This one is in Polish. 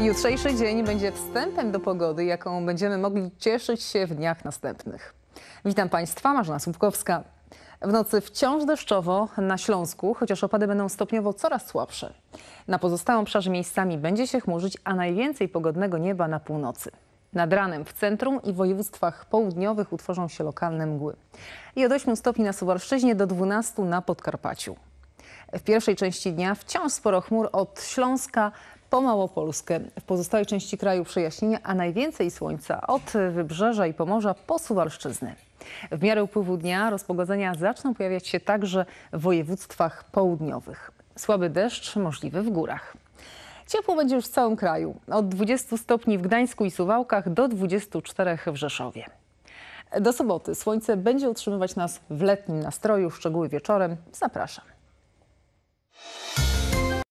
Jutrzejszy dzień będzie wstępem do pogody, jaką będziemy mogli cieszyć się w dniach następnych. Witam Państwa, Marzena Słupkowska. W nocy wciąż deszczowo na Śląsku, chociaż opady będą stopniowo coraz słabsze. Na pozostałym obszarze miejscami będzie się chmurzyć, a najwięcej pogodnego nieba na północy. Nad ranem w centrum i województwach południowych utworzą się lokalne mgły. I od 8 stopni na Suwalszczyźnie do 12 na Podkarpaciu. W pierwszej części dnia wciąż sporo chmur od Śląska po Małopolskę. W pozostałej części kraju przejaśnienia, a najwięcej słońca od wybrzeża i Pomorza po Suwalszczyzny. W miarę upływu dnia rozpogodzenia zaczną pojawiać się także w województwach południowych. Słaby deszcz możliwy w górach. Ciepło będzie już w całym kraju. Od 20 stopni w Gdańsku i Suwałkach do 24 w Rzeszowie. Do soboty słońce będzie utrzymywać nas w letnim nastroju, szczegóły wieczorem. Zapraszam.